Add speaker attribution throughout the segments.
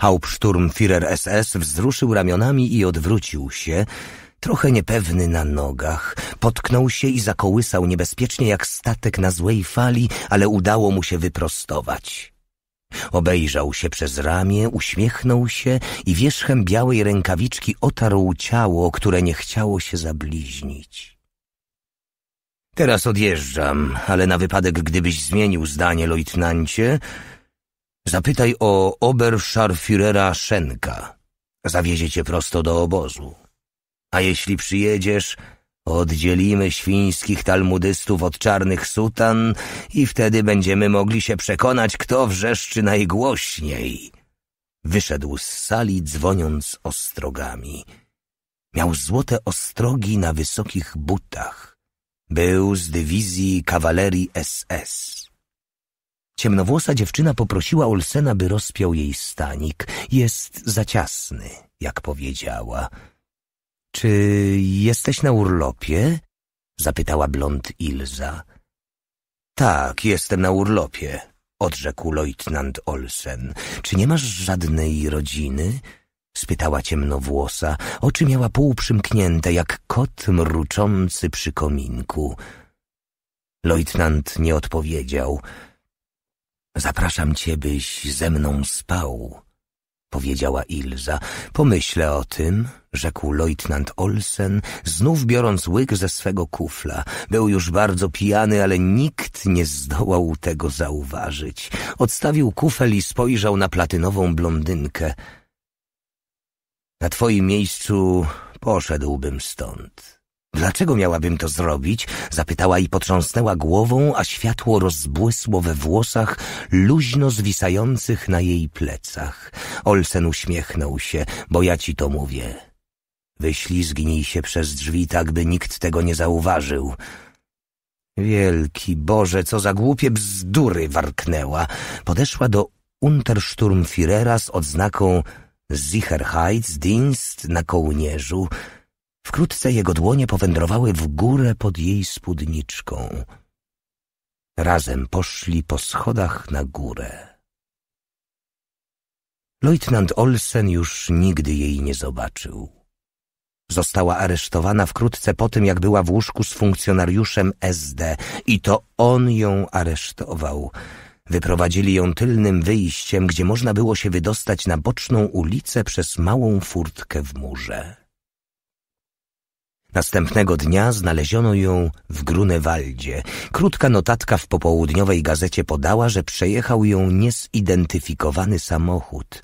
Speaker 1: Hauptsturmführer SS wzruszył ramionami i odwrócił się, trochę niepewny na nogach. Potknął się i zakołysał niebezpiecznie jak statek na złej fali, ale udało mu się wyprostować. Obejrzał się przez ramię, uśmiechnął się i wierzchem białej rękawiczki otarł ciało, które nie chciało się zabliźnić. Teraz odjeżdżam, ale na wypadek, gdybyś zmienił zdanie, lojtnancie, Zapytaj o Oberscharfirera Szenka. Zawiezie cię prosto do obozu. A jeśli przyjedziesz, oddzielimy świńskich talmudystów od czarnych sutan i wtedy będziemy mogli się przekonać, kto wrzeszczy najgłośniej. Wyszedł z sali dzwoniąc ostrogami. Miał złote ostrogi na wysokich butach. Był z dywizji kawalerii SS. Ciemnowłosa dziewczyna poprosiła Olsena, by rozpiął jej stanik. Jest za ciasny, jak powiedziała. Czy jesteś na urlopie? zapytała blond Ilza. Tak, jestem na urlopie, odrzekł lejtnant Olsen. Czy nie masz żadnej rodziny? spytała ciemnowłosa. Oczy miała pół przymknięte, jak kot mruczący przy kominku. Lejtnant nie odpowiedział. Zapraszam cię, byś ze mną spał, powiedziała Ilza. Pomyślę o tym, rzekł lejtnant Olsen, znów biorąc łyk ze swego kufla. Był już bardzo pijany, ale nikt nie zdołał tego zauważyć. Odstawił kufel i spojrzał na platynową blondynkę. Na twoim miejscu poszedłbym stąd. Dlaczego miałabym to zrobić? Zapytała i potrząsnęła głową, a światło rozbłysło we włosach luźno zwisających na jej plecach. Olsen uśmiechnął się, bo ja ci to mówię. Wyślizgnij się przez drzwi tak, by nikt tego nie zauważył. Wielki Boże, co za głupie bzdury warknęła. Podeszła do Untersturmfirera z odznaką Sicherheitsdienst na kołnierzu. Wkrótce jego dłonie powędrowały w górę pod jej spódniczką. Razem poszli po schodach na górę. Leutnant Olsen już nigdy jej nie zobaczył. Została aresztowana wkrótce po tym, jak była w łóżku z funkcjonariuszem SD i to on ją aresztował. Wyprowadzili ją tylnym wyjściem, gdzie można było się wydostać na boczną ulicę przez małą furtkę w murze. Następnego dnia znaleziono ją w Grunewaldzie. Krótka notatka w popołudniowej gazecie podała, że przejechał ją niezidentyfikowany samochód.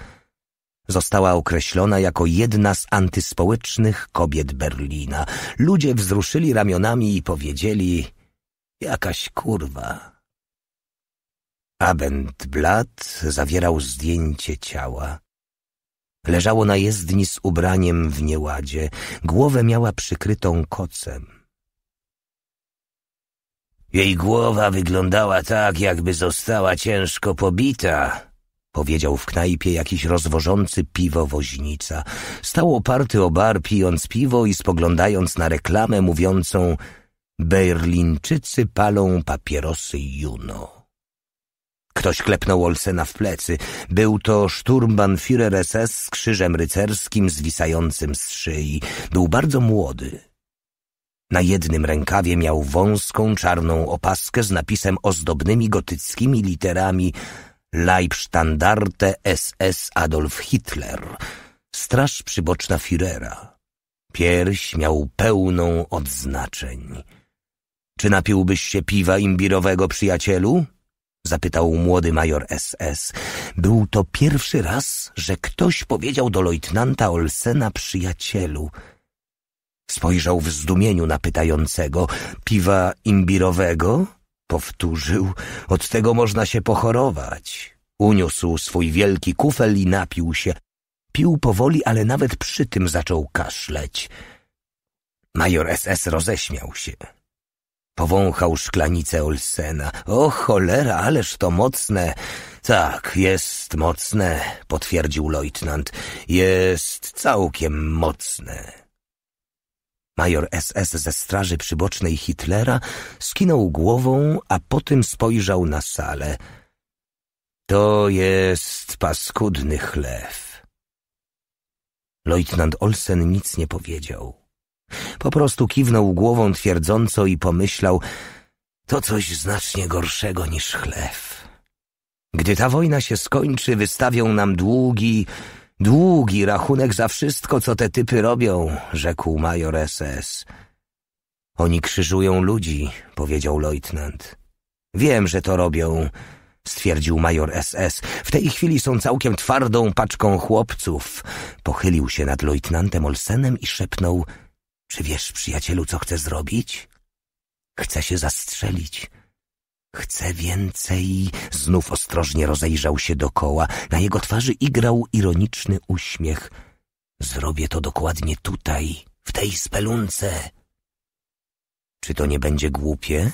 Speaker 1: Została określona jako jedna z antyspołecznych kobiet Berlina. Ludzie wzruszyli ramionami i powiedzieli jakaś kurwa. Abendblatt zawierał zdjęcie ciała. Leżało na jezdni z ubraniem w nieładzie, głowę miała przykrytą kocem. Jej głowa wyglądała tak, jakby została ciężko pobita, powiedział w knajpie jakiś rozwożący piwo woźnica. Stał oparty o bar, pijąc piwo i spoglądając na reklamę mówiącą Berlińczycy palą papierosy Juno. Ktoś klepnął Olsena w plecy. Był to Führer SS z krzyżem rycerskim zwisającym z szyi. Był bardzo młody. Na jednym rękawie miał wąską, czarną opaskę z napisem ozdobnymi gotyckimi literami Leibstandarte SS Adolf Hitler, straż przyboczna Firera. Pierś miał pełną odznaczeń. Czy napiłbyś się piwa imbirowego, przyjacielu? zapytał młody major SS. Był to pierwszy raz, że ktoś powiedział do lejtnanta Olsena przyjacielu. Spojrzał w zdumieniu na pytającego. Piwa imbirowego? Powtórzył. Od tego można się pochorować. Uniósł swój wielki kufel i napił się. Pił powoli, ale nawet przy tym zaczął kaszleć. Major SS roześmiał się. Powąchał szklanicę Olsena. O cholera, ależ to mocne. Tak, jest mocne, potwierdził lejtnant. Jest całkiem mocne. Major SS ze straży przybocznej Hitlera skinął głową, a potem spojrzał na salę. To jest paskudny chlew. Lejtnant Olsen nic nie powiedział. Po prostu kiwnął głową twierdząco i pomyślał, to coś znacznie gorszego niż chlew. Gdy ta wojna się skończy, wystawią nam długi, długi rachunek za wszystko, co te typy robią, rzekł major SS. Oni krzyżują ludzi, powiedział lejtnant. Wiem, że to robią, stwierdził major SS. W tej chwili są całkiem twardą paczką chłopców. Pochylił się nad lejtnantem Olsenem i szepnął – czy wiesz, przyjacielu, co chcę zrobić? Chcę się zastrzelić. Chcę więcej. Znów ostrożnie rozejrzał się dokoła. Na jego twarzy igrał ironiczny uśmiech. Zrobię to dokładnie tutaj, w tej spelunce. Czy to nie będzie głupie?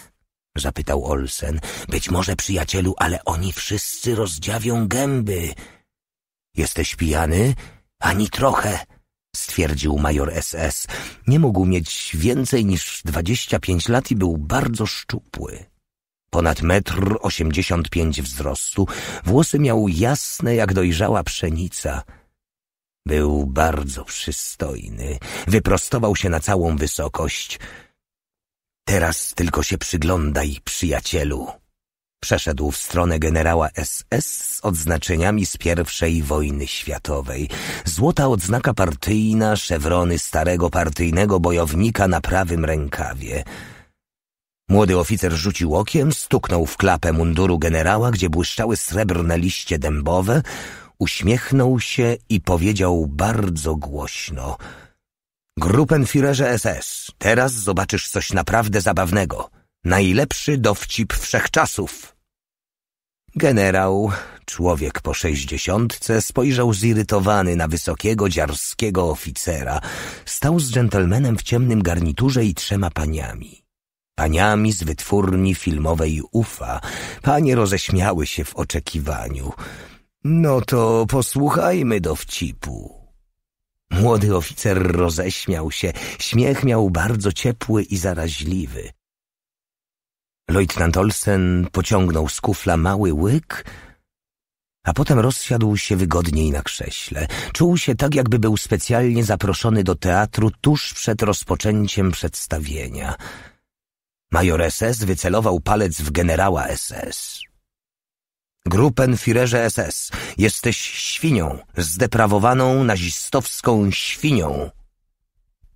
Speaker 1: zapytał Olsen. Być może, przyjacielu, ale oni wszyscy rozdziawią gęby. Jesteś pijany? Ani trochę stwierdził major SS. Nie mógł mieć więcej niż dwadzieścia pięć lat i był bardzo szczupły. Ponad metr osiemdziesiąt pięć wzrostu, włosy miał jasne jak dojrzała pszenica. Był bardzo przystojny, wyprostował się na całą wysokość. Teraz tylko się przyglądaj, przyjacielu, Przeszedł w stronę generała SS z odznaczeniami z pierwszej wojny światowej. Złota odznaka partyjna, szewrony starego partyjnego bojownika na prawym rękawie. Młody oficer rzucił okiem, stuknął w klapę munduru generała, gdzie błyszczały srebrne liście dębowe, uśmiechnął się i powiedział bardzo głośno — Gruppenführerze SS, teraz zobaczysz coś naprawdę zabawnego — Najlepszy dowcip wszechczasów. Generał, człowiek po sześćdziesiątce, spojrzał zirytowany na wysokiego, dziarskiego oficera. Stał z dżentelmenem w ciemnym garniturze i trzema paniami. Paniami z wytwórni filmowej UFA. Panie roześmiały się w oczekiwaniu. No to posłuchajmy dowcipu. Młody oficer roześmiał się. Śmiech miał bardzo ciepły i zaraźliwy. Lejtnant Olsen pociągnął z kufla mały łyk, a potem rozsiadł się wygodniej na krześle. Czuł się tak, jakby był specjalnie zaproszony do teatru tuż przed rozpoczęciem przedstawienia. Major SS wycelował palec w generała SS. Gruppenführerze SS, jesteś świnią, zdeprawowaną nazistowską świnią,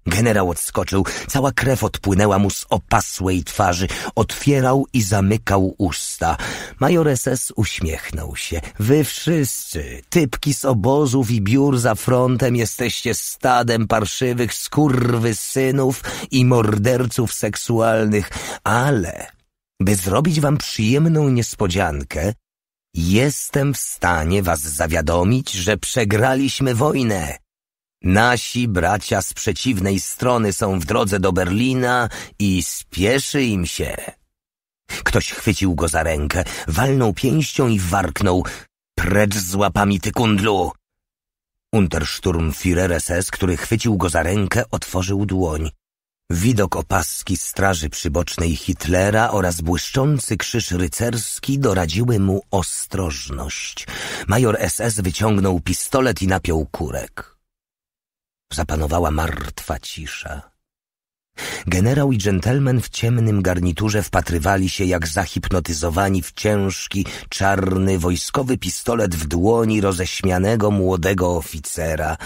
Speaker 1: Generał odskoczył, cała krew odpłynęła mu z opasłej twarzy. Otwierał i zamykał usta. Major SS uśmiechnął się. Wy wszyscy, typki z obozów i biur za frontem, jesteście stadem parszywych synów i morderców seksualnych, ale by zrobić wam przyjemną niespodziankę, jestem w stanie was zawiadomić, że przegraliśmy wojnę. Nasi bracia z przeciwnej strony są w drodze do Berlina i spieszy im się. Ktoś chwycił go za rękę, walnął pięścią i warknął. Precz z łapami ty kundlu! Untersturmführer SS, który chwycił go za rękę, otworzył dłoń. Widok opaski straży przybocznej Hitlera oraz błyszczący krzyż rycerski doradziły mu ostrożność. Major SS wyciągnął pistolet i napiął kurek. Zapanowała martwa cisza. Generał i dżentelmen w ciemnym garniturze wpatrywali się jak zahipnotyzowani w ciężki, czarny, wojskowy pistolet w dłoni roześmianego młodego oficera.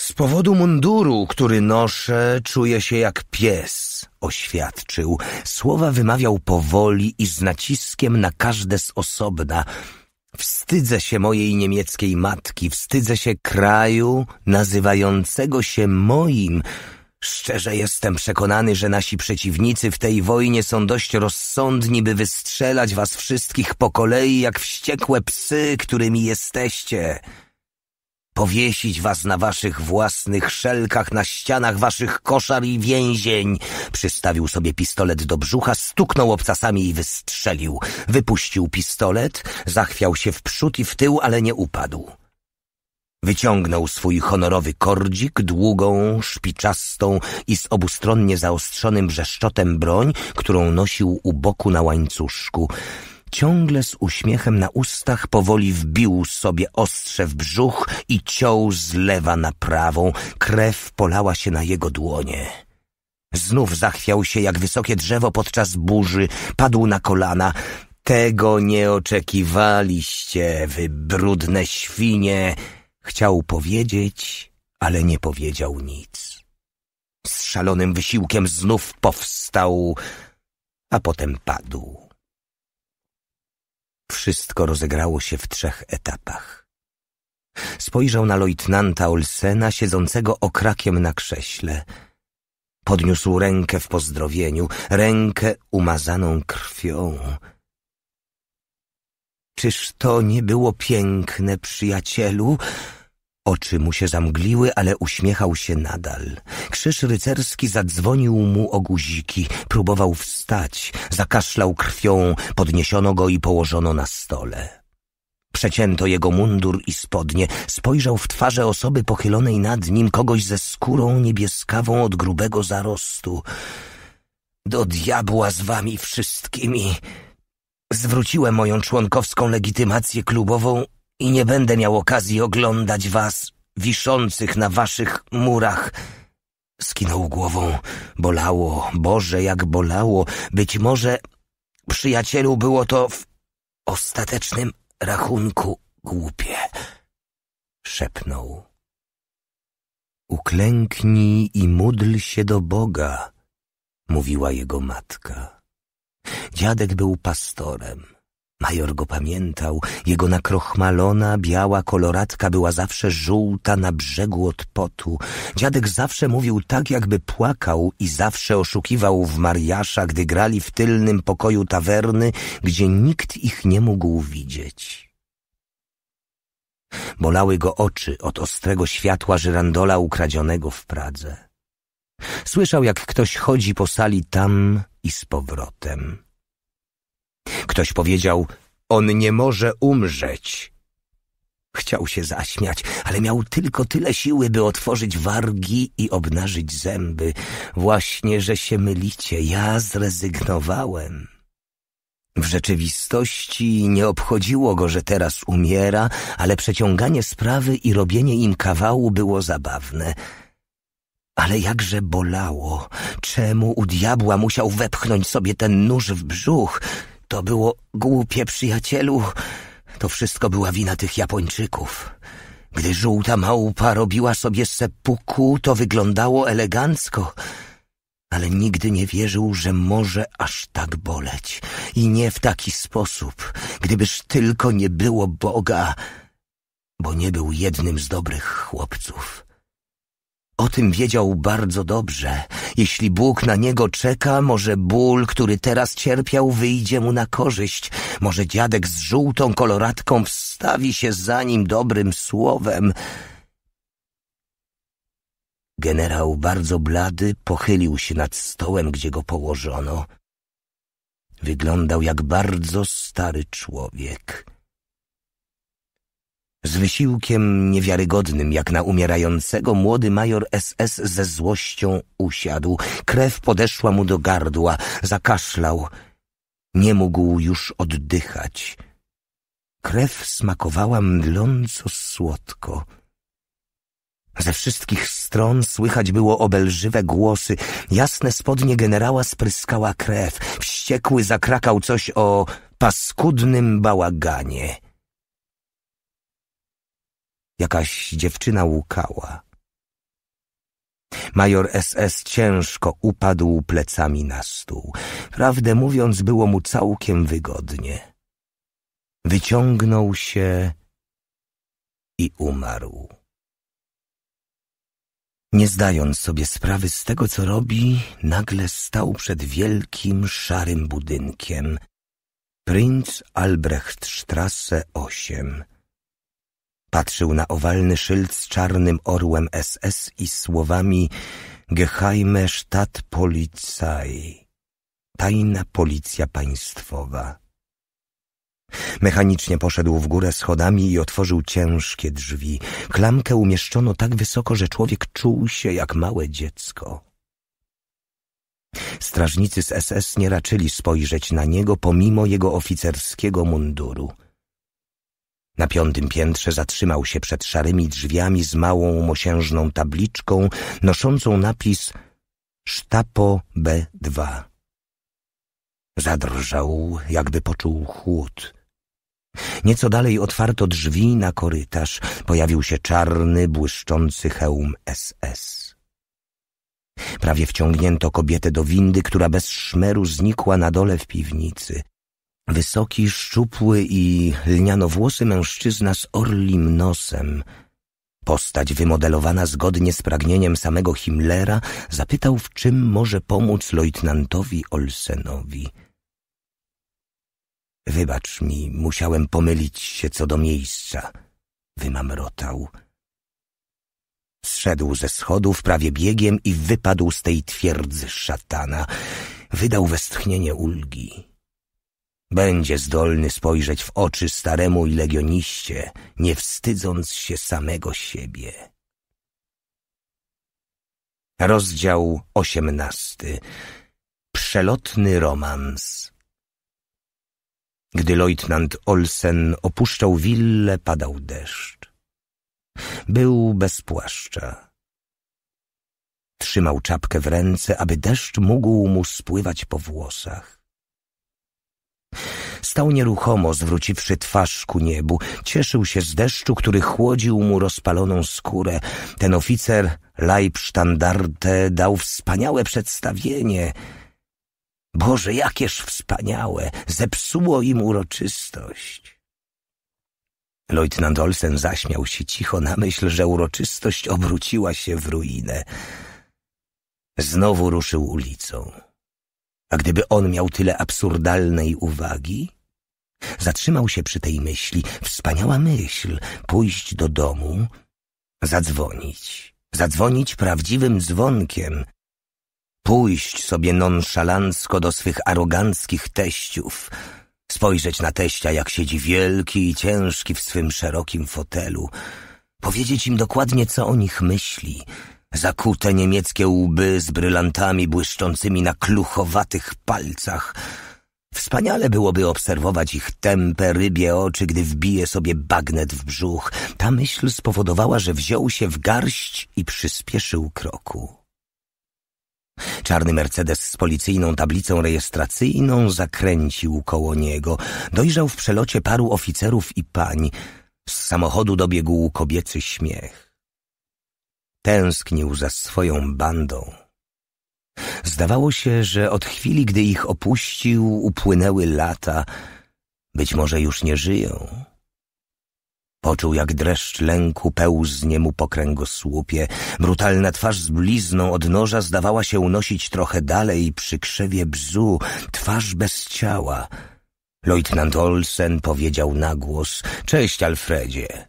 Speaker 1: Z powodu munduru, który noszę, czuję się jak pies, oświadczył. Słowa wymawiał powoli i z naciskiem na każde z osobna – Wstydzę się mojej niemieckiej matki, wstydzę się kraju nazywającego się moim. Szczerze jestem przekonany, że nasi przeciwnicy w tej wojnie są dość rozsądni, by wystrzelać was wszystkich po kolei jak wściekłe psy, którymi jesteście powiesić was na waszych własnych szelkach, na ścianach waszych koszar i więzień. Przystawił sobie pistolet do brzucha, stuknął obcasami i wystrzelił. Wypuścił pistolet, zachwiał się w przód i w tył, ale nie upadł. Wyciągnął swój honorowy kordzik, długą, szpiczastą i z obustronnie zaostrzonym brzeszczotem broń, którą nosił u boku na łańcuszku ciągle z uśmiechem na ustach powoli wbił sobie ostrze w brzuch i ciął z lewa na prawą. Krew polała się na jego dłonie. Znów zachwiał się jak wysokie drzewo podczas burzy, padł na kolana. Tego nie oczekiwaliście, wy brudne świnie! Chciał powiedzieć, ale nie powiedział nic. Z szalonym wysiłkiem znów powstał, a potem padł. Wszystko rozegrało się w trzech etapach. Spojrzał na lojtnanta Olsena, siedzącego okrakiem na krześle. Podniósł rękę w pozdrowieniu, rękę umazaną krwią. Czyż to nie było piękne, przyjacielu? Oczy mu się zamgliły, ale uśmiechał się nadal. Krzyż rycerski zadzwonił mu o guziki. Próbował wstać, zakaszlał krwią, podniesiono go i położono na stole. Przecięto jego mundur i spodnie. Spojrzał w twarze osoby pochylonej nad nim, kogoś ze skórą niebieskawą od grubego zarostu. Do diabła z wami wszystkimi! Zwróciłem moją członkowską legitymację klubową i nie będę miał okazji oglądać was wiszących na waszych murach. Skinął głową. Bolało, Boże, jak bolało. Być może, przyjacielu, było to w ostatecznym rachunku głupie. Szepnął. Uklęknij i módl się do Boga, mówiła jego matka. Dziadek był pastorem. Major go pamiętał. Jego nakrochmalona, biała koloratka była zawsze żółta na brzegu od potu. Dziadek zawsze mówił tak, jakby płakał i zawsze oszukiwał w Mariasza, gdy grali w tylnym pokoju tawerny, gdzie nikt ich nie mógł widzieć. Bolały go oczy od ostrego światła żyrandola ukradzionego w Pradze. Słyszał, jak ktoś chodzi po sali tam i z powrotem. Ktoś powiedział, on nie może umrzeć. Chciał się zaśmiać, ale miał tylko tyle siły, by otworzyć wargi i obnażyć zęby. Właśnie, że się mylicie, ja zrezygnowałem. W rzeczywistości nie obchodziło go, że teraz umiera, ale przeciąganie sprawy i robienie im kawału było zabawne. Ale jakże bolało! Czemu u diabła musiał wepchnąć sobie ten nóż w brzuch? To było głupie, przyjacielu. To wszystko była wina tych Japończyków. Gdy żółta małpa robiła sobie sepuku, to wyglądało elegancko, ale nigdy nie wierzył, że może aż tak boleć. I nie w taki sposób, gdybyż tylko nie było Boga, bo nie był jednym z dobrych chłopców. O tym wiedział bardzo dobrze. Jeśli Bóg na niego czeka, może ból, który teraz cierpiał, wyjdzie mu na korzyść. Może dziadek z żółtą koloratką wstawi się za nim dobrym słowem. Generał bardzo blady pochylił się nad stołem, gdzie go położono. Wyglądał jak bardzo stary człowiek. Z wysiłkiem niewiarygodnym, jak na umierającego, młody major SS ze złością usiadł. Krew podeszła mu do gardła, zakaszlał. Nie mógł już oddychać. Krew smakowała mdląco słodko. Ze wszystkich stron słychać było obelżywe głosy. Jasne spodnie generała spryskała krew. Wściekły zakrakał coś o paskudnym bałaganie. Jakaś dziewczyna łukała. Major SS ciężko upadł plecami na stół. Prawdę mówiąc, było mu całkiem wygodnie. Wyciągnął się i umarł. Nie zdając sobie sprawy z tego, co robi, nagle stał przed wielkim, szarym budynkiem. Prinz Strasse 8 Patrzył na owalny szyld z czarnym orłem SS i słowami Geheime Stadtpolizei, tajna policja państwowa. Mechanicznie poszedł w górę schodami i otworzył ciężkie drzwi. Klamkę umieszczono tak wysoko, że człowiek czuł się jak małe dziecko. Strażnicy z SS nie raczyli spojrzeć na niego pomimo jego oficerskiego munduru – na piątym piętrze zatrzymał się przed szarymi drzwiami z małą mosiężną tabliczką noszącą napis Sztapo B2. Zadrżał, jakby poczuł chłód. Nieco dalej otwarto drzwi na korytarz. Pojawił się czarny, błyszczący hełm SS. Prawie wciągnięto kobietę do windy, która bez szmeru znikła na dole w piwnicy. Wysoki, szczupły i lnianowłosy mężczyzna z orlim nosem, postać wymodelowana zgodnie z pragnieniem samego Himmlera, zapytał, w czym może pomóc lejtnantowi Olsenowi. Wybacz mi, musiałem pomylić się co do miejsca, wymamrotał. Zszedł ze schodów prawie biegiem i wypadł z tej twierdzy szatana. Wydał westchnienie ulgi. Będzie zdolny spojrzeć w oczy staremu i legioniście, nie wstydząc się samego siebie. Rozdział osiemnasty Przelotny romans Gdy lejtnant Olsen opuszczał willę, padał deszcz. Był bez płaszcza. Trzymał czapkę w ręce, aby deszcz mógł mu spływać po włosach. Stał nieruchomo, zwróciwszy twarz ku niebu. Cieszył się z deszczu, który chłodził mu rozpaloną skórę. Ten oficer Leibstandarte dał wspaniałe przedstawienie. Boże, jakież wspaniałe! Zepsuło im uroczystość. Leutnant Olsen zaśmiał się cicho na myśl, że uroczystość obróciła się w ruinę. Znowu ruszył ulicą. A gdyby on miał tyle absurdalnej uwagi? Zatrzymał się przy tej myśli. Wspaniała myśl. Pójść do domu, zadzwonić. Zadzwonić prawdziwym dzwonkiem. Pójść sobie nonszalansko do swych aroganckich teściów. Spojrzeć na teścia, jak siedzi wielki i ciężki w swym szerokim fotelu. Powiedzieć im dokładnie, co o nich myśli Zakute niemieckie łby z brylantami błyszczącymi na kluchowatych palcach. Wspaniale byłoby obserwować ich tępe, rybie oczy, gdy wbije sobie bagnet w brzuch. Ta myśl spowodowała, że wziął się w garść i przyspieszył kroku. Czarny Mercedes z policyjną tablicą rejestracyjną zakręcił koło niego. Dojrzał w przelocie paru oficerów i pań. Z samochodu dobiegł kobiecy śmiech tęsknił za swoją bandą. Zdawało się, że od chwili, gdy ich opuścił, upłynęły lata, być może już nie żyją. Poczuł, jak dreszcz lęku pełznie mu po kręgosłupie. Brutalna twarz z blizną od noża zdawała się unosić trochę dalej przy krzewie bzu, twarz bez ciała. Leutnant Olsen powiedział na głos: Cześć, Alfredzie.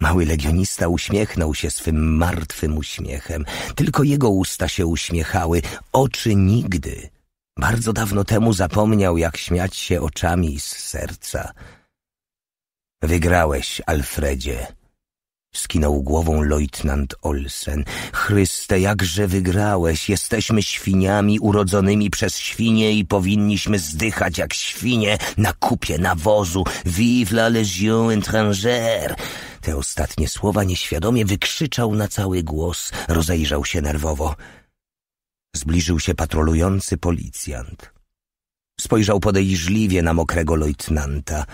Speaker 1: Mały legionista uśmiechnął się swym martwym uśmiechem. Tylko jego usta się uśmiechały, oczy nigdy. Bardzo dawno temu zapomniał, jak śmiać się oczami z serca. Wygrałeś, Alfredzie. Skinął głową lejtnant Olsen. Chryste, jakże wygrałeś! Jesteśmy świniami urodzonymi przez świnie i powinniśmy zdychać jak świnie na kupie nawozu. Vive la Légion étrangère! Te ostatnie słowa nieświadomie wykrzyczał na cały głos, rozejrzał się nerwowo. Zbliżył się patrolujący policjant. Spojrzał podejrzliwie na mokrego lejtnanta.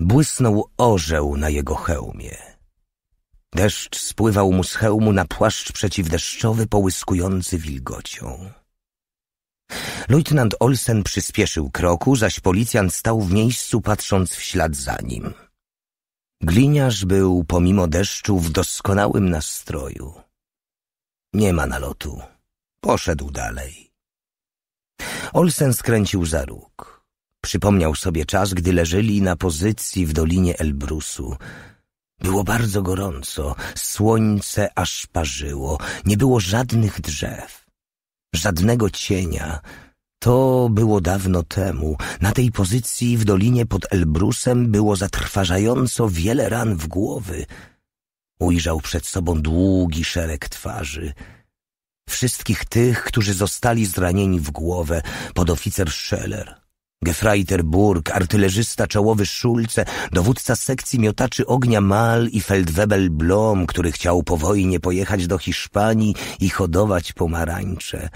Speaker 1: Błysnął orzeł na jego hełmie. Deszcz spływał mu z hełmu na płaszcz przeciwdeszczowy, połyskujący wilgocią. Lejtnant Olsen przyspieszył kroku, zaś policjant stał w miejscu, patrząc w ślad za nim. Gliniarz był pomimo deszczu w doskonałym nastroju. Nie ma nalotu. Poszedł dalej. Olsen skręcił za róg. Przypomniał sobie czas, gdy leżeli na pozycji w dolinie Elbrusu. Było bardzo gorąco, słońce aż parzyło, nie było żadnych drzew, żadnego cienia, to było dawno temu. Na tej pozycji w dolinie pod Elbrusem było zatrważająco wiele ran w głowy. Ujrzał przed sobą długi szereg twarzy. Wszystkich tych, którzy zostali zranieni w głowę, podoficer Scheller, Gefreiter Burg, artylerzysta czołowy Szulce, dowódca sekcji miotaczy ognia Mal i Feldwebel Blom, który chciał po wojnie pojechać do Hiszpanii i hodować pomarańcze –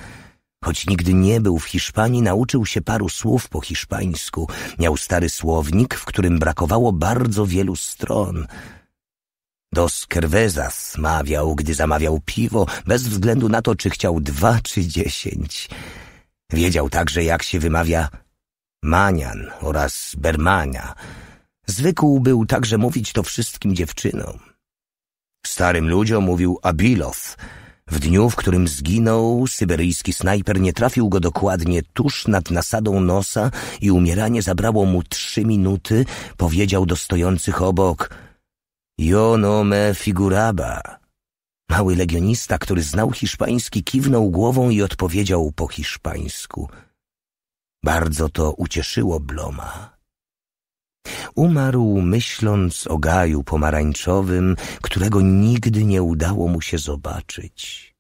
Speaker 1: Choć nigdy nie był w Hiszpanii, nauczył się paru słów po hiszpańsku. Miał stary słownik, w którym brakowało bardzo wielu stron. Dos cervezas mawiał, gdy zamawiał piwo, bez względu na to, czy chciał dwa czy dziesięć. Wiedział także, jak się wymawia manian oraz bermania. Zwykł był także mówić to wszystkim dziewczynom. Starym ludziom mówił abilow – w dniu, w którym zginął, syberyjski snajper nie trafił go dokładnie tuż nad nasadą nosa i umieranie zabrało mu trzy minuty, powiedział do stojących obok Jonome figuraba. Mały legionista, który znał hiszpański, kiwnął głową i odpowiedział po hiszpańsku. Bardzo to ucieszyło Bloma. Umarł myśląc o gaju pomarańczowym, którego nigdy nie udało mu się zobaczyć.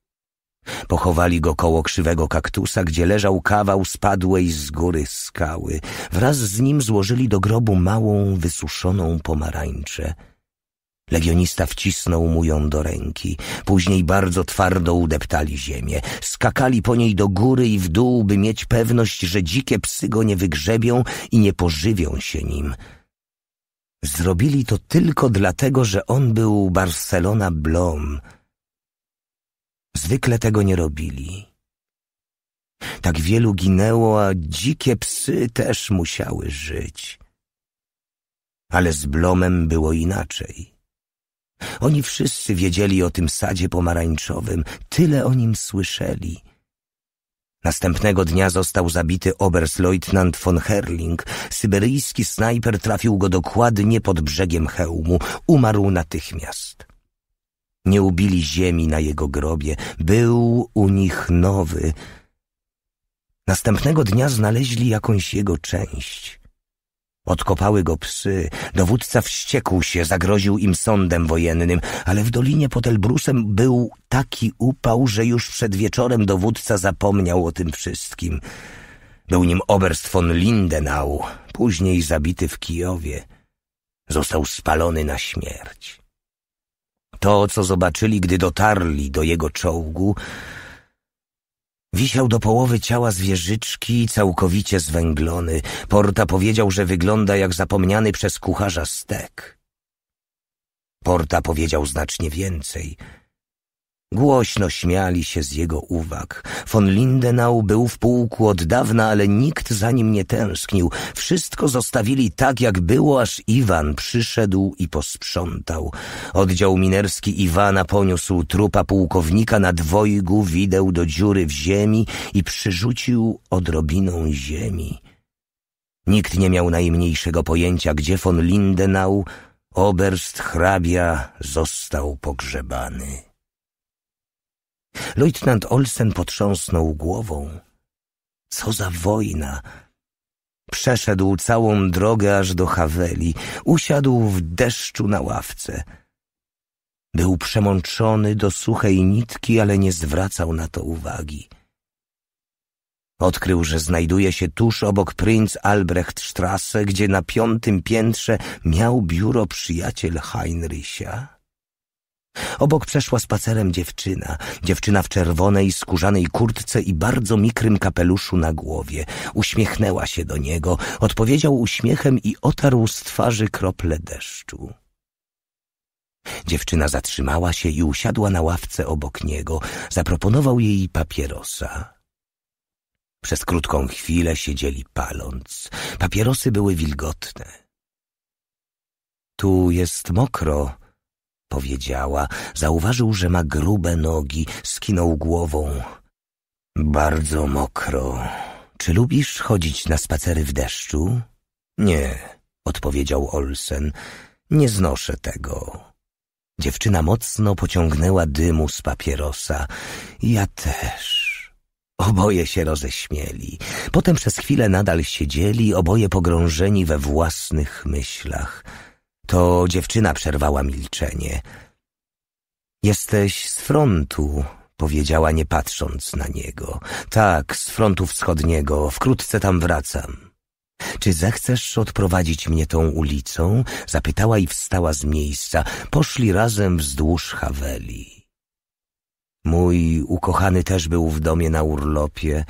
Speaker 1: Pochowali go koło krzywego kaktusa, gdzie leżał kawał spadłej z góry skały. Wraz z nim złożyli do grobu małą, wysuszoną pomarańczę – Legionista wcisnął mu ją do ręki. Później bardzo twardo udeptali ziemię. Skakali po niej do góry i w dół, by mieć pewność, że dzikie psy go nie wygrzebią i nie pożywią się nim. Zrobili to tylko dlatego, że on był Barcelona Blom. Zwykle tego nie robili. Tak wielu ginęło, a dzikie psy też musiały żyć. Ale z Blomem było inaczej. Oni wszyscy wiedzieli o tym sadzie pomarańczowym, tyle o nim słyszeli. Następnego dnia został zabity oberstleutnant von Herling. Syberyjski snajper trafił go dokładnie pod brzegiem hełmu. Umarł natychmiast. Nie ubili ziemi na jego grobie. Był u nich nowy. Następnego dnia znaleźli jakąś jego część. Odkopały go psy. Dowódca wściekł się, zagroził im sądem wojennym, ale w Dolinie pod Elbrusem był taki upał, że już przed wieczorem dowódca zapomniał o tym wszystkim. Był nim oberst von Lindenau, później zabity w Kijowie. Został spalony na śmierć. To, co zobaczyli, gdy dotarli do jego czołgu, Wisiał do połowy ciała zwierzyczki, całkowicie zwęglony. Porta powiedział, że wygląda jak zapomniany przez kucharza stek. Porta powiedział znacznie więcej – Głośno śmiali się z jego uwag. Von Lindenau był w pułku od dawna, ale nikt za nim nie tęsknił. Wszystko zostawili tak, jak było, aż Iwan przyszedł i posprzątał. Oddział minerski Iwana poniósł trupa pułkownika na dwojgu, wideł do dziury w ziemi i przyrzucił odrobiną ziemi. Nikt nie miał najmniejszego pojęcia, gdzie von Lindenau, oberst hrabia, został pogrzebany. Lejtnant Olsen potrząsnął głową. Co za wojna! Przeszedł całą drogę aż do Haweli. Usiadł w deszczu na ławce. Był przemączony do suchej nitki, ale nie zwracał na to uwagi. Odkrył, że znajduje się tuż obok Prinz Albrecht Strasse, gdzie na piątym piętrze miał biuro przyjaciel Heinricha. Obok przeszła spacerem dziewczyna, dziewczyna w czerwonej, skórzanej kurtce i bardzo mikrym kapeluszu na głowie. Uśmiechnęła się do niego, odpowiedział uśmiechem i otarł z twarzy krople deszczu. Dziewczyna zatrzymała się i usiadła na ławce obok niego. Zaproponował jej papierosa. Przez krótką chwilę siedzieli paląc. Papierosy były wilgotne. Tu jest mokro, powiedziała. Zauważył, że ma grube nogi, skinął głową. Bardzo mokro. Czy lubisz chodzić na spacery w deszczu? Nie, odpowiedział Olsen. Nie znoszę tego. Dziewczyna mocno pociągnęła dymu z papierosa. Ja też. Oboje się roześmieli. Potem przez chwilę nadal siedzieli, oboje pogrążeni we własnych myślach. To dziewczyna przerwała milczenie. Jesteś z frontu, powiedziała nie patrząc na niego. Tak, z frontu wschodniego, wkrótce tam wracam. Czy zechcesz odprowadzić mnie tą ulicą? Zapytała i wstała z miejsca. Poszli razem wzdłuż Haweli. Mój ukochany też był w domie na urlopie,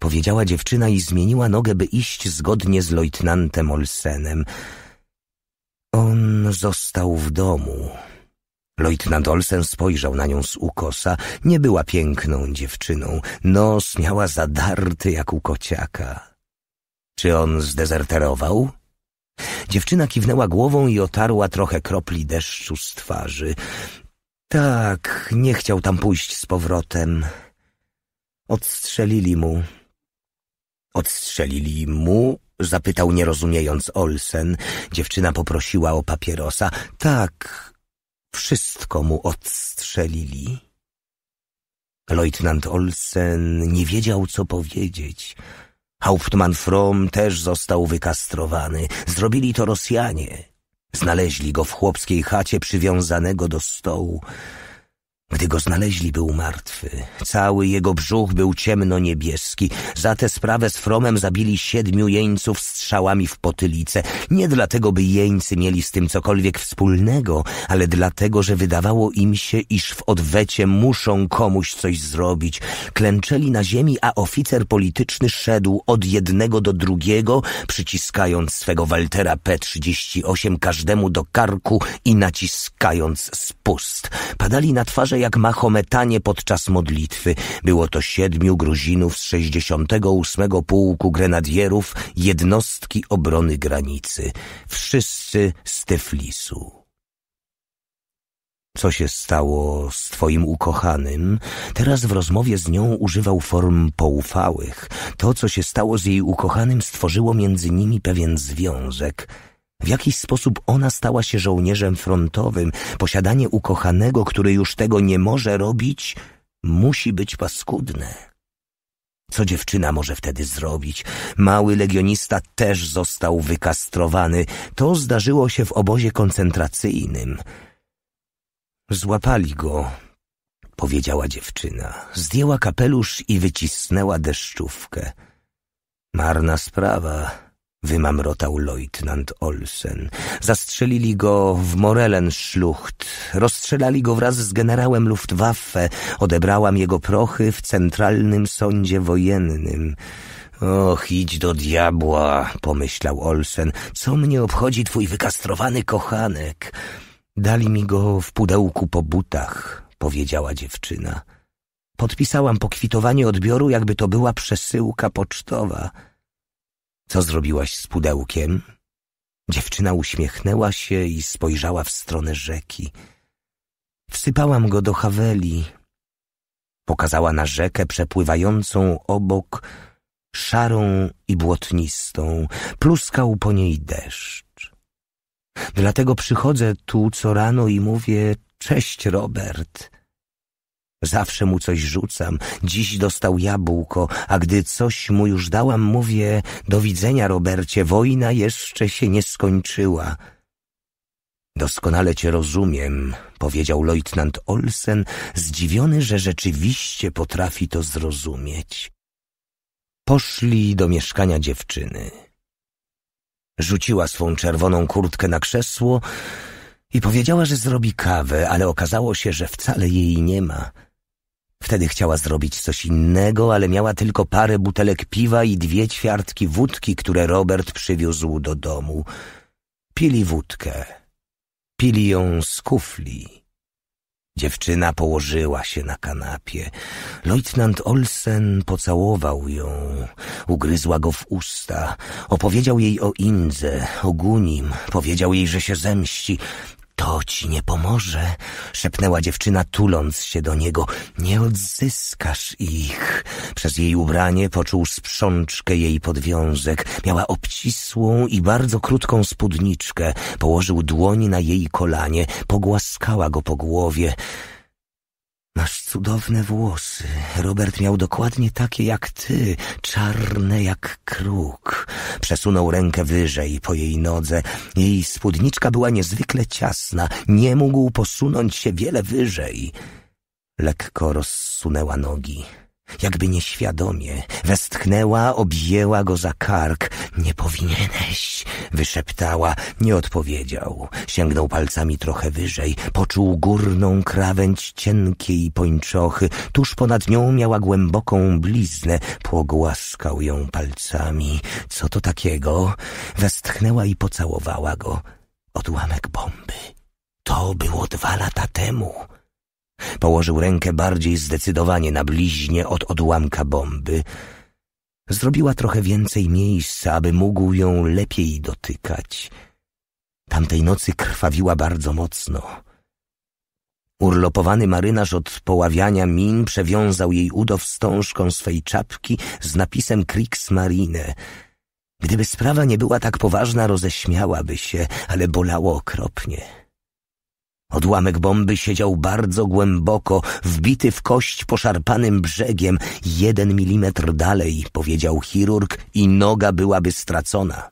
Speaker 1: powiedziała dziewczyna i zmieniła nogę, by iść zgodnie z lejtnantem Olsenem. On został w domu. Leutnant Olsen spojrzał na nią z ukosa. Nie była piękną dziewczyną. Nos miała zadarty jak u kociaka. Czy on zdezerterował? Dziewczyna kiwnęła głową i otarła trochę kropli deszczu z twarzy. Tak, nie chciał tam pójść z powrotem. Odstrzelili mu. Odstrzelili mu Zapytał nierozumiejąc Olsen. Dziewczyna poprosiła o papierosa. Tak, wszystko mu odstrzelili. Leutnant Olsen nie wiedział, co powiedzieć. Hauptmann From też został wykastrowany. Zrobili to Rosjanie. Znaleźli go w chłopskiej chacie przywiązanego do stołu. Gdy go znaleźli, był martwy. Cały jego brzuch był ciemno-niebieski. Za tę sprawę z Fromem zabili siedmiu jeńców strzałami w potylicę. Nie dlatego, by jeńcy mieli z tym cokolwiek wspólnego, ale dlatego, że wydawało im się, iż w odwecie muszą komuś coś zrobić. Klęczeli na ziemi, a oficer polityczny szedł od jednego do drugiego, przyciskając swego Waltera P-38 każdemu do karku i naciskając spust. Padali na twarze zawsze jak Mahometanie podczas modlitwy. Było to siedmiu Gruzinów z 68. Pułku Grenadierów Jednostki Obrony Granicy. Wszyscy z Teflisu. Co się stało z twoim ukochanym? Teraz w rozmowie z nią używał form poufałych. To, co się stało z jej ukochanym, stworzyło między nimi pewien związek – w jakiś sposób ona stała się żołnierzem frontowym. Posiadanie ukochanego, który już tego nie może robić, musi być paskudne. Co dziewczyna może wtedy zrobić? Mały legionista też został wykastrowany. To zdarzyło się w obozie koncentracyjnym. Złapali go, powiedziała dziewczyna. Zdjęła kapelusz i wycisnęła deszczówkę. Marna sprawa, wymamrotał lejtnant Olsen. Zastrzelili go w Morelenschlucht, rozstrzelali go wraz z generałem Luftwaffe, odebrałam jego prochy w centralnym sądzie wojennym. Och, idź do diabła, pomyślał Olsen, co mnie obchodzi twój wykastrowany kochanek? Dali mi go w pudełku po butach, powiedziała dziewczyna. Podpisałam pokwitowanie odbioru, jakby to była przesyłka pocztowa. Co zrobiłaś z pudełkiem? Dziewczyna uśmiechnęła się i spojrzała w stronę rzeki. Wsypałam go do Haweli. Pokazała na rzekę przepływającą obok, szarą i błotnistą. Pluskał po niej deszcz. Dlatego przychodzę tu co rano i mówię: Cześć, Robert. Zawsze mu coś rzucam, dziś dostał jabłko, a gdy coś mu już dałam, mówię, do widzenia, Robercie, wojna jeszcze się nie skończyła. Doskonale cię rozumiem, powiedział lejtnant Olsen, zdziwiony, że rzeczywiście potrafi to zrozumieć. Poszli do mieszkania dziewczyny. Rzuciła swą czerwoną kurtkę na krzesło i powiedziała, że zrobi kawę, ale okazało się, że wcale jej nie ma – Wtedy chciała zrobić coś innego, ale miała tylko parę butelek piwa i dwie ćwiartki wódki, które Robert przywiózł do domu. Pili wódkę. Pili ją z kufli. Dziewczyna położyła się na kanapie. Leutnant Olsen pocałował ją. Ugryzła go w usta. Opowiedział jej o Indze, o Gunim. Powiedział jej, że się zemści. To ci nie pomoże, szepnęła dziewczyna, tuląc się do niego. Nie odzyskasz ich. Przez jej ubranie poczuł sprzączkę jej podwiązek. Miała obcisłą i bardzo krótką spódniczkę. Położył dłoń na jej kolanie, pogłaskała go po głowie. Masz cudowne włosy. Robert miał dokładnie takie jak ty, czarne jak kruk. Przesunął rękę wyżej po jej nodze. Jej spódniczka była niezwykle ciasna. Nie mógł posunąć się wiele wyżej. Lekko rozsunęła nogi. Jakby nieświadomie westchnęła, objęła go za kark. Nie powinieneś, wyszeptała. Nie odpowiedział. Sięgnął palcami trochę wyżej. Poczuł górną krawędź cienkiej pończochy. Tuż ponad nią miała głęboką bliznę. Pogłaskał ją palcami. Co to takiego? Westchnęła i pocałowała go. Odłamek bomby. To było dwa lata temu. Położył rękę bardziej zdecydowanie na bliźnie od odłamka bomby. Zrobiła trochę więcej miejsca, aby mógł ją lepiej dotykać. Tamtej nocy krwawiła bardzo mocno. Urlopowany marynarz od poławiania min przewiązał jej udo wstążką swej czapki z napisem Kriegsmarine. Gdyby sprawa nie była tak poważna, roześmiałaby się, ale bolało okropnie. Odłamek bomby siedział bardzo głęboko, wbity w kość poszarpanym brzegiem. Jeden milimetr dalej, powiedział chirurg, i noga byłaby stracona.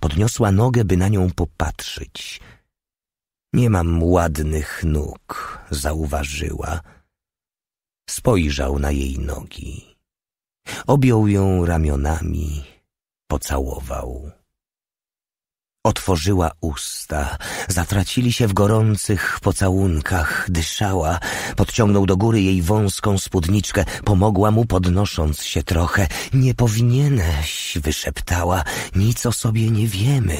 Speaker 1: Podniosła nogę, by na nią popatrzeć. Nie mam ładnych nóg, zauważyła. Spojrzał na jej nogi. Objął ją ramionami, pocałował. Otworzyła usta, zatracili się w gorących pocałunkach, dyszała, podciągnął do góry jej wąską spódniczkę, pomogła mu podnosząc się trochę. Nie powinieneś, wyszeptała, nic o sobie nie wiemy.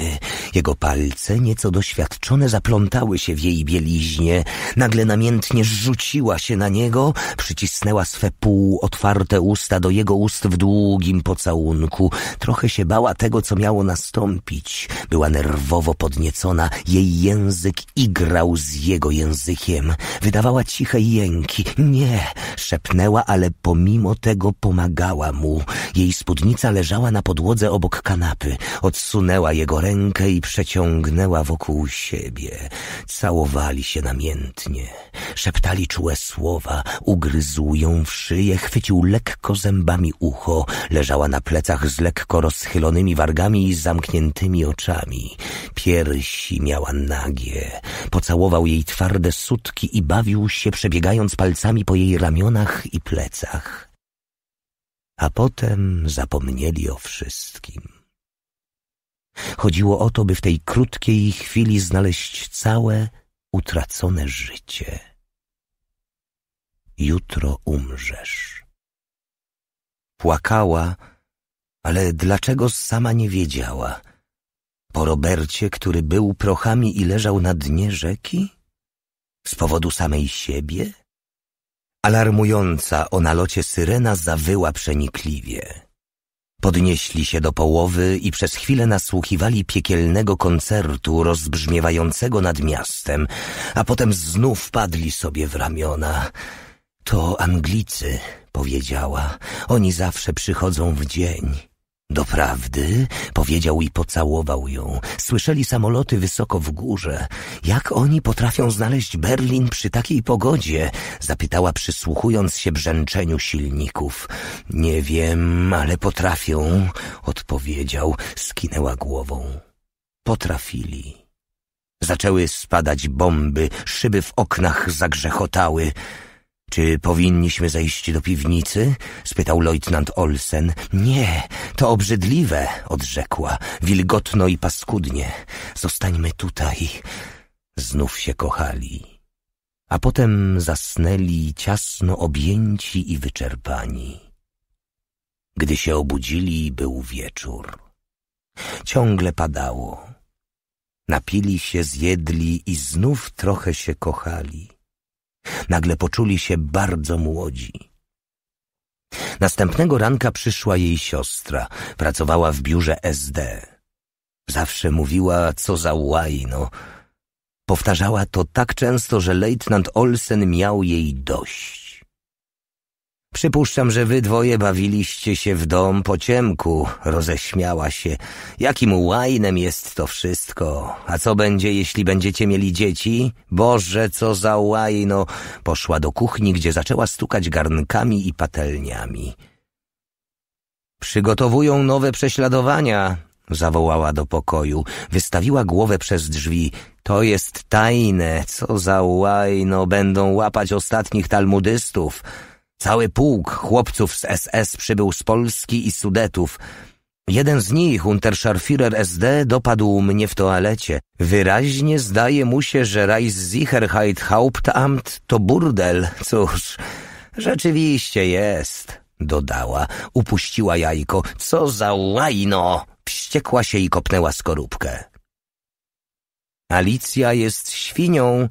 Speaker 1: Jego palce, nieco doświadczone, zaplątały się w jej bieliźnie. Nagle namiętnie rzuciła się na niego, przycisnęła swe półotwarte usta do jego ust w długim pocałunku. Trochę się bała tego, co miało nastąpić. Była nerwowo podniecona, jej język igrał z jego językiem. Wydawała ciche jęki. Nie, szepnęła, ale pomimo tego pomagała mu. Jej spódnica leżała na podłodze obok kanapy. Odsunęła jego rękę i przeciągnęła wokół siebie. Całowali się namiętnie. Szeptali czułe słowa. Ugryzł ją w szyję, chwycił lekko zębami ucho. Leżała na plecach z lekko rozchylonymi wargami i zamkniętymi oczami. Piersi miała nagie. Pocałował jej twarde sutki i bawił się, przebiegając palcami po jej ramionach i plecach. A potem zapomnieli o wszystkim. Chodziło o to, by w tej krótkiej chwili znaleźć całe utracone życie. Jutro umrzesz. Płakała, ale dlaczego sama nie wiedziała. Po Robercie, który był prochami i leżał na dnie rzeki? Z powodu samej siebie? Alarmująca o nalocie syrena zawyła przenikliwie. Podnieśli się do połowy i przez chwilę nasłuchiwali piekielnego koncertu rozbrzmiewającego nad miastem, a potem znów padli sobie w ramiona. To Anglicy, powiedziała. Oni zawsze przychodzą w dzień. Doprawdy, powiedział i pocałował ją. Słyszeli samoloty wysoko w górze. Jak oni potrafią znaleźć Berlin przy takiej pogodzie? Zapytała przysłuchując się brzęczeniu silników. Nie wiem, ale potrafią, odpowiedział. Skinęła głową. Potrafili. Zaczęły spadać bomby, szyby w oknach zagrzechotały. Czy powinniśmy zejść do piwnicy? spytał lejtnant Olsen. Nie, to obrzydliwe, odrzekła, wilgotno i paskudnie. Zostańmy tutaj. Znów się kochali, a potem zasnęli ciasno objęci i wyczerpani. Gdy się obudzili, był wieczór. Ciągle padało. Napili się, zjedli i znów trochę się kochali. Nagle poczuli się bardzo młodzi. Następnego ranka przyszła jej siostra. Pracowała w biurze SD. Zawsze mówiła, co za łajno. Powtarzała to tak często, że lejtnant Olsen miał jej dość. Przypuszczam, że wy dwoje bawiliście się w dom po ciemku, roześmiała się. Jakim łajnem jest to wszystko? A co będzie, jeśli będziecie mieli dzieci? Boże, co za łajno! Poszła do kuchni, gdzie zaczęła stukać garnkami i patelniami. Przygotowują nowe prześladowania, zawołała do pokoju. Wystawiła głowę przez drzwi. To jest tajne, co za łajno, będą łapać ostatnich talmudystów. Cały pułk chłopców z SS przybył z Polski i Sudetów. Jeden z nich, Unterscharführer SD, dopadł mnie w toalecie. Wyraźnie zdaje mu się, że Reichssicherheit Hauptamt to burdel. Cóż, rzeczywiście jest, dodała. Upuściła jajko. Co za łajno! Wściekła się i kopnęła skorupkę. Alicja jest świnią,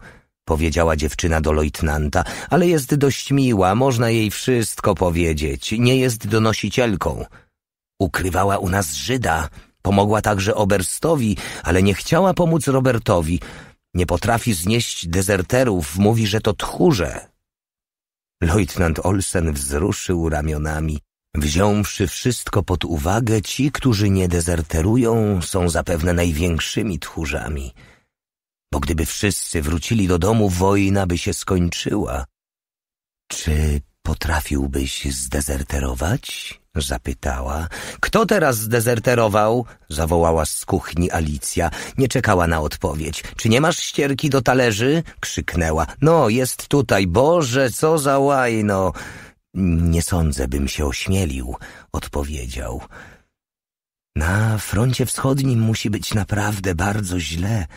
Speaker 1: powiedziała dziewczyna do lejtnanta, ale jest dość miła, można jej wszystko powiedzieć, nie jest donosicielką. Ukrywała u nas Żyda, pomogła także Oberstowi, ale nie chciała pomóc Robertowi. Nie potrafi znieść dezerterów, mówi, że to tchórze. Lejtnant Olsen wzruszył ramionami. Wziąwszy wszystko pod uwagę, ci, którzy nie dezerterują, są zapewne największymi tchórzami bo gdyby wszyscy wrócili do domu, wojna by się skończyła. Czy potrafiłbyś zdezerterować? zapytała. Kto teraz zdezerterował? zawołała z kuchni Alicja. Nie czekała na odpowiedź. Czy nie masz ścierki do talerzy? krzyknęła. No, jest tutaj. Boże, co za łajno! Nie sądzę, bym się ośmielił, odpowiedział. Na froncie wschodnim musi być naprawdę bardzo źle,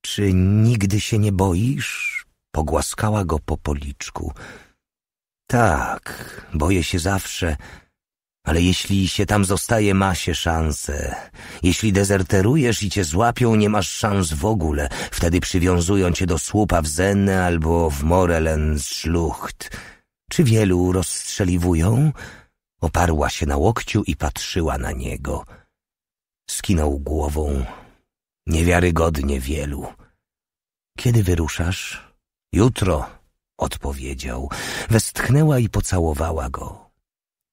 Speaker 1: czy nigdy się nie boisz? Pogłaskała go po policzku. Tak, boję się zawsze, ale jeśli się tam zostaje, ma się szansę. Jeśli dezerterujesz i cię złapią, nie masz szans w ogóle. Wtedy przywiązują cię do słupa w Zenne albo w Morelen Czy wielu rozstrzeliwują? Oparła się na łokciu i patrzyła na niego. Skinął głową. Niewiarygodnie wielu. Kiedy wyruszasz? Jutro, odpowiedział. Westchnęła i pocałowała go.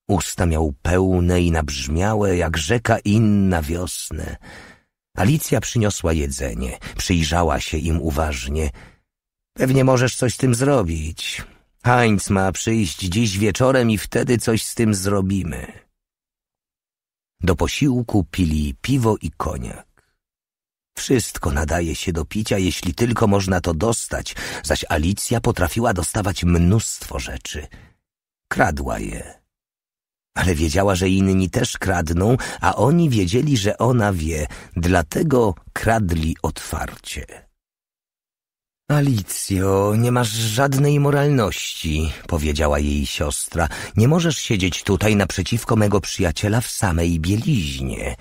Speaker 1: Usta miał pełne i nabrzmiałe, jak rzeka inna wiosnę. Alicja przyniosła jedzenie, przyjrzała się im uważnie. Pewnie możesz coś z tym zrobić. Heinz ma przyjść dziś wieczorem i wtedy coś z tym zrobimy. Do posiłku pili piwo i koniak. Wszystko nadaje się do picia, jeśli tylko można to dostać, zaś Alicja potrafiła dostawać mnóstwo rzeczy. Kradła je. Ale wiedziała, że inni też kradną, a oni wiedzieli, że ona wie, dlatego kradli otwarcie. Alicjo, nie masz żadnej moralności, powiedziała jej siostra. Nie możesz siedzieć tutaj naprzeciwko mego przyjaciela w samej bieliźnie.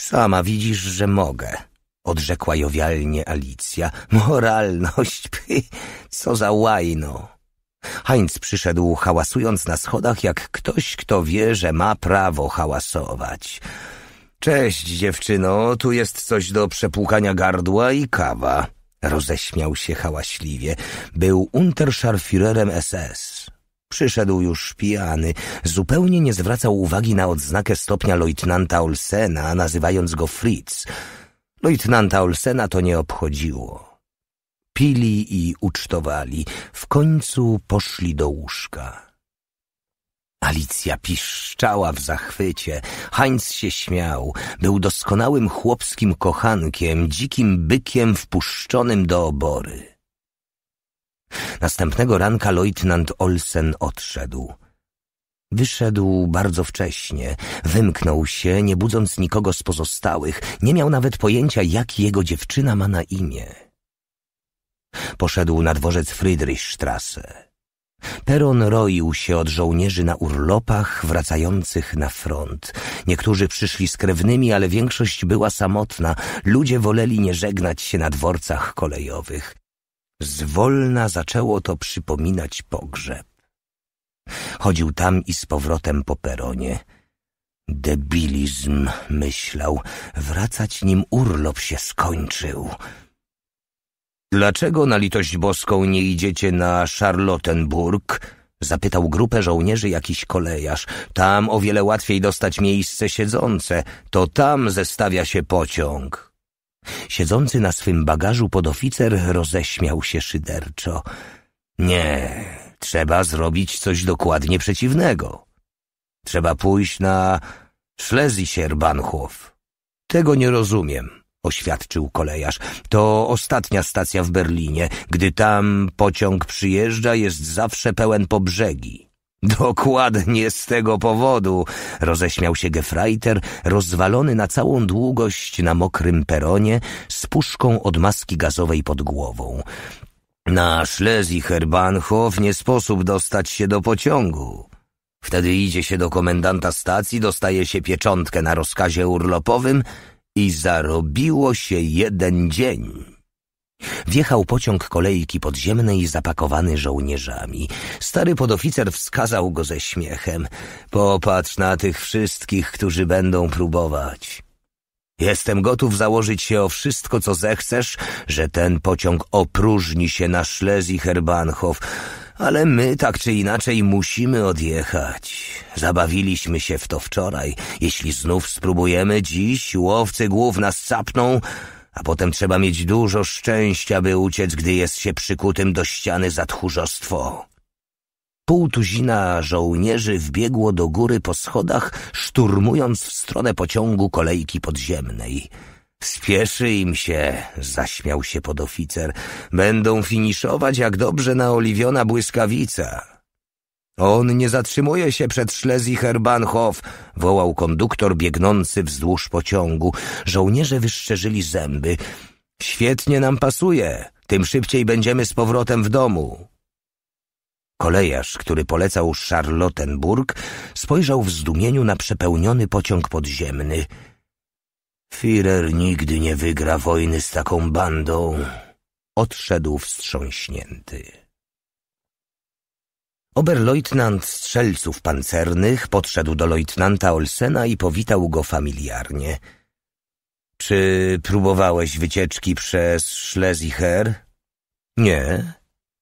Speaker 1: Sama widzisz, że mogę, odrzekła jowialnie Alicja. Moralność, py, co za łajno. Heinz przyszedł hałasując na schodach jak ktoś, kto wie, że ma prawo hałasować. Cześć, dziewczyno, tu jest coś do przepłukania gardła i kawa. Roześmiał się hałaśliwie. Był Unterscharfirerem SS. Przyszedł już pijany. Zupełnie nie zwracał uwagi na odznakę stopnia lejtnanta Olsena, nazywając go Fritz. Lejtnanta Olsena to nie obchodziło. Pili i ucztowali. W końcu poszli do łóżka. Alicja piszczała w zachwycie. Heinz się śmiał. Był doskonałym chłopskim kochankiem, dzikim bykiem wpuszczonym do obory. Następnego ranka lejtnant Olsen odszedł. Wyszedł bardzo wcześnie, wymknął się, nie budząc nikogo z pozostałych, nie miał nawet pojęcia, jak jego dziewczyna ma na imię. Poszedł na dworzec Friedrichstrasse. Peron roił się od żołnierzy na urlopach wracających na front. Niektórzy przyszli z krewnymi, ale większość była samotna. Ludzie woleli nie żegnać się na dworcach kolejowych. Zwolna zaczęło to przypominać pogrzeb. Chodził tam i z powrotem po peronie. Debilizm, myślał, wracać nim urlop się skończył. Dlaczego na litość boską nie idziecie na Charlottenburg? Zapytał grupę żołnierzy jakiś kolejarz. Tam o wiele łatwiej dostać miejsce siedzące. To tam zestawia się pociąg. Siedzący na swym bagażu podoficer roześmiał się szyderczo. Nie, trzeba zrobić coś dokładnie przeciwnego. Trzeba pójść na schlesischer Tego nie rozumiem, oświadczył kolejarz. To ostatnia stacja w Berlinie. Gdy tam pociąg przyjeżdża, jest zawsze pełen po brzegi. Dokładnie z tego powodu, roześmiał się Gefreiter, rozwalony na całą długość na mokrym peronie, z puszką od maski gazowej pod głową. Na schleswig nie sposób dostać się do pociągu. Wtedy idzie się do komendanta stacji, dostaje się pieczątkę na rozkazie urlopowym i zarobiło się jeden dzień. Wjechał pociąg kolejki podziemnej zapakowany żołnierzami. Stary podoficer wskazał go ze śmiechem. Popatrz na tych wszystkich, którzy będą próbować. Jestem gotów założyć się o wszystko, co zechcesz, że ten pociąg opróżni się na Szlezji herbanchów, ale my tak czy inaczej musimy odjechać. Zabawiliśmy się w to wczoraj. Jeśli znów spróbujemy dziś, łowcy głów nas sapną, a potem trzeba mieć dużo szczęścia, by uciec, gdy jest się przykutym do ściany za tchórzostwo. Pół tuzina żołnierzy wbiegło do góry po schodach, szturmując w stronę pociągu kolejki podziemnej. Spieszy im się, zaśmiał się podoficer. Będą finiszować jak dobrze naoliwiona błyskawica. On nie zatrzymuje się przed Schleswig-Herbahnhof, wołał konduktor biegnący wzdłuż pociągu. Żołnierze wyszczerzyli zęby. Świetnie nam pasuje, tym szybciej będziemy z powrotem w domu. Kolejarz, który polecał Charlottenburg, spojrzał w zdumieniu na przepełniony pociąg podziemny. Firer nigdy nie wygra wojny z taką bandą. Odszedł wstrząśnięty. Oberleutnant strzelców pancernych podszedł do leutnanta Olsena i powitał go familiarnie. Czy próbowałeś wycieczki przez Schlesicher? Nie,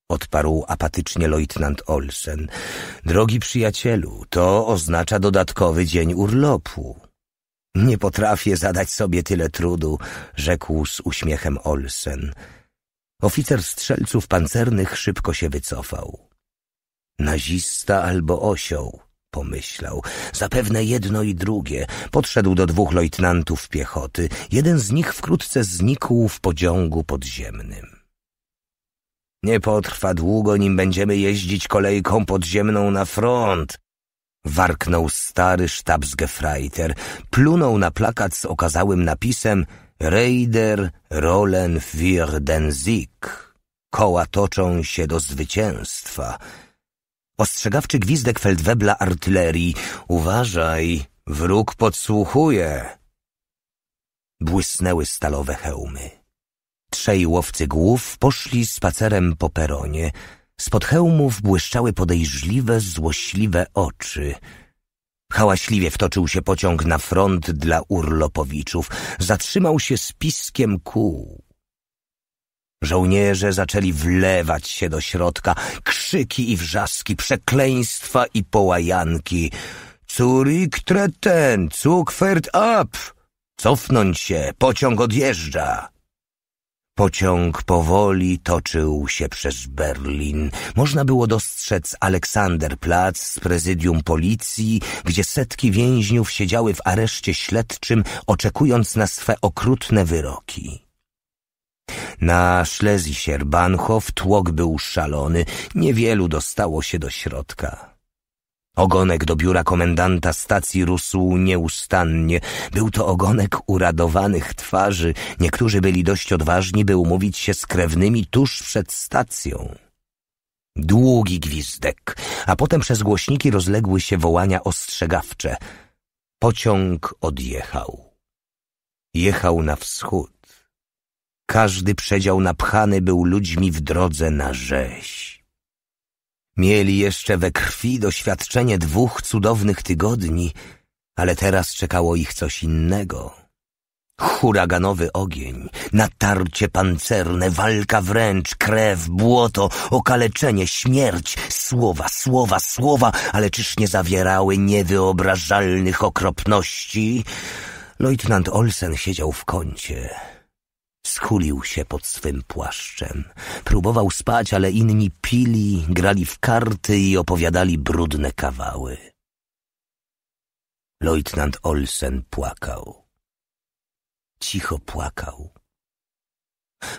Speaker 1: odparł apatycznie leutnant Olsen. Drogi przyjacielu, to oznacza dodatkowy dzień urlopu. Nie potrafię zadać sobie tyle trudu, rzekł z uśmiechem Olsen. Oficer strzelców pancernych szybko się wycofał. Nazista albo osioł, pomyślał. Zapewne jedno i drugie. Podszedł do dwóch lejtnantów piechoty. Jeden z nich wkrótce znikł w pociągu podziemnym. Nie potrwa długo, nim będziemy jeździć kolejką podziemną na front. Warknął stary sztabsgefreiter, plunął na plakat z okazałym napisem Rejder Rollen für den Sieg. Koła toczą się do zwycięstwa – Ostrzegawczy gwizdek feldwebla artylerii. Uważaj, wróg podsłuchuje. Błysnęły stalowe hełmy. Trzej łowcy głów poszli spacerem po peronie. Spod hełmów błyszczały podejrzliwe, złośliwe oczy. Hałaśliwie wtoczył się pociąg na front dla urlopowiczów. Zatrzymał się spiskiem kół. Żołnierze zaczęli wlewać się do środka, krzyki i wrzaski, przekleństwa i połajanki. Curik treten, cukfert up! Cofnąć się, pociąg odjeżdża! Pociąg powoli toczył się przez Berlin. Można było dostrzec Aleksanderplatz z prezydium policji, gdzie setki więźniów siedziały w areszcie śledczym, oczekując na swe okrutne wyroki. Na Szlezisier tłok był szalony, niewielu dostało się do środka. Ogonek do biura komendanta stacji rósł nieustannie. Był to ogonek uradowanych twarzy. Niektórzy byli dość odważni, by umówić się z krewnymi tuż przed stacją. Długi gwizdek, a potem przez głośniki rozległy się wołania ostrzegawcze. Pociąg odjechał. Jechał na wschód. Każdy przedział napchany był ludźmi w drodze na rzeź. Mieli jeszcze we krwi doświadczenie dwóch cudownych tygodni, ale teraz czekało ich coś innego. Huraganowy ogień, natarcie pancerne, walka wręcz, krew, błoto, okaleczenie, śmierć, słowa, słowa, słowa, ale czyż nie zawierały niewyobrażalnych okropności? Leutnant Olsen siedział w kącie. Schulił się pod swym płaszczem. Próbował spać, ale inni pili, grali w karty i opowiadali brudne kawały. Leutnant Olsen płakał. Cicho płakał.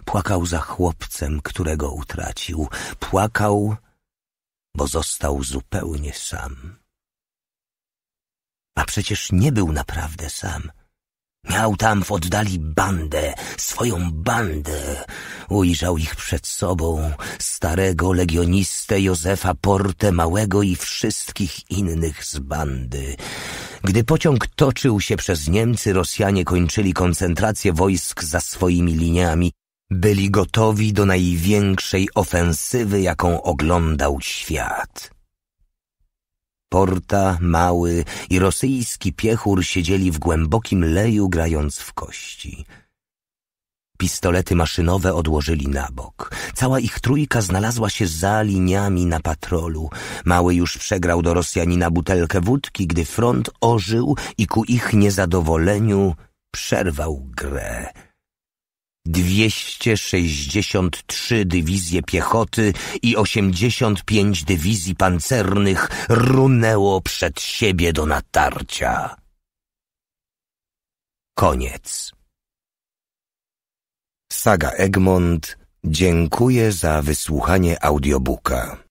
Speaker 1: Płakał za chłopcem, którego utracił. Płakał, bo został zupełnie sam. A przecież nie był naprawdę sam. Miał tam w oddali bandę, swoją bandę. Ujrzał ich przed sobą, starego legionistę Józefa Porte Małego i wszystkich innych z bandy. Gdy pociąg toczył się przez Niemcy, Rosjanie kończyli koncentrację wojsk za swoimi liniami. Byli gotowi do największej ofensywy, jaką oglądał świat. Porta, Mały i rosyjski piechur siedzieli w głębokim leju, grając w kości. Pistolety maszynowe odłożyli na bok. Cała ich trójka znalazła się za liniami na patrolu. Mały już przegrał do Rosjanina butelkę wódki, gdy front ożył i ku ich niezadowoleniu przerwał grę. 263 dywizje piechoty i 85 dywizji pancernych runęło przed siebie do natarcia. Koniec. Saga Egmont dziękuję za wysłuchanie audiobooka.